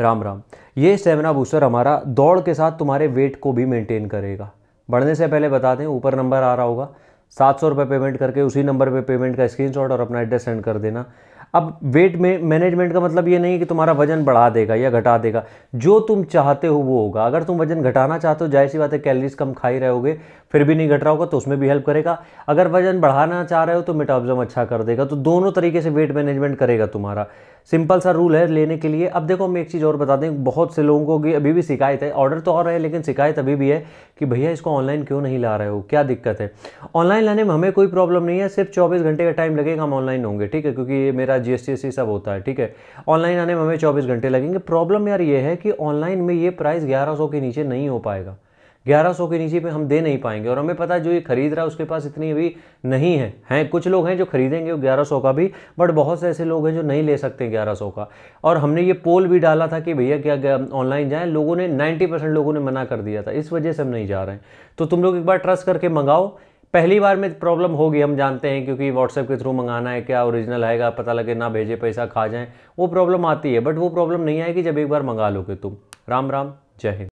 राम राम ये stamina booster हमारा दौड़ के साथ तुम्हारे वेट को भी मेंटेन करेगा बढ़ने से पहले बता दें ऊपर नंबर आ रहा होगा सात सौ रुपये पेमेंट करके उसी नंबर पे पेमेंट का स्क्रीनशॉट और अपना एड्रेस सेंड कर देना अब वेट में मैनेजमेंट का मतलब ये नहीं कि तुम्हारा वजन बढ़ा देगा या घटा देगा जो तुम चाहते हो वो होगा अगर तुम वजन घटाना चाहते हो जाहिर सी बात है कैलरीज कम खाई रहे होगे फिर भी नहीं घट रहा होगा तो उसमें भी हेल्प करेगा अगर वजन बढ़ाना चाह रहे हो तो मेटाबॉलिज्म अच्छा कर देगा तो दोनों तरीके से वेट मैनेजमेंट करेगा तुम्हारा सिंपल सा रूल है लेने के लिए अब देखो हम एक चीज़ और बता दें बहुत से लोगों को भी अभी भी शिकायत है ऑर्डर तो और है लेकिन शिकायत अभी भी है कि भैया इसको ऑनलाइन क्यों नहीं ला रहे हो क्या दिक्कत है ऑनलाइन लाने में हमें कोई प्रॉब्लम नहीं है सिर्फ चौबीस घंटे का टाइम लगेगा हम ऑनलाइन होंगे ठीक है क्योंकि ये मेरा जी एस सब होता है ठीक है ऑनलाइन आने में हमें चौबीस घंटे लगेंगे प्रॉब्लम यार ये है कि ऑनलाइन में ये प्राइस ग्यारह के नीचे नहीं हो पाएगा सौ के नीचे पे हम दे नहीं पाएंगे और हमें पता जो ये खरीद रहा है उसके पास इतनी अभी नहीं है हैं कुछ लोग हैं जो खरीदेंगे वो सौ का भी बट बहुत से ऐसे लोग हैं जो नहीं ले सकते ग्यारह सौ का और हमने ये पोल भी डाला था कि भैया क्या ऑनलाइन जाएँ लोगों ने नाइन्टी लोगों ने मना कर दिया था इस वजह से हम नहीं जा रहे हैं तो तुम लोग एक बार ट्रस्ट करके मंगाओ पहली बार में प्रॉब्लम होगी हम जानते हैं क्योंकि व्हाट्सएप के थ्रू मंगाना है क्या ओरिजिनल आएगा पता लगे ना भेजे पैसा खा जाएं वो प्रॉब्लम आती है बट वो प्रॉब्लम नहीं आएगी जब एक बार मंगा लोगे तुम राम राम जय हिंद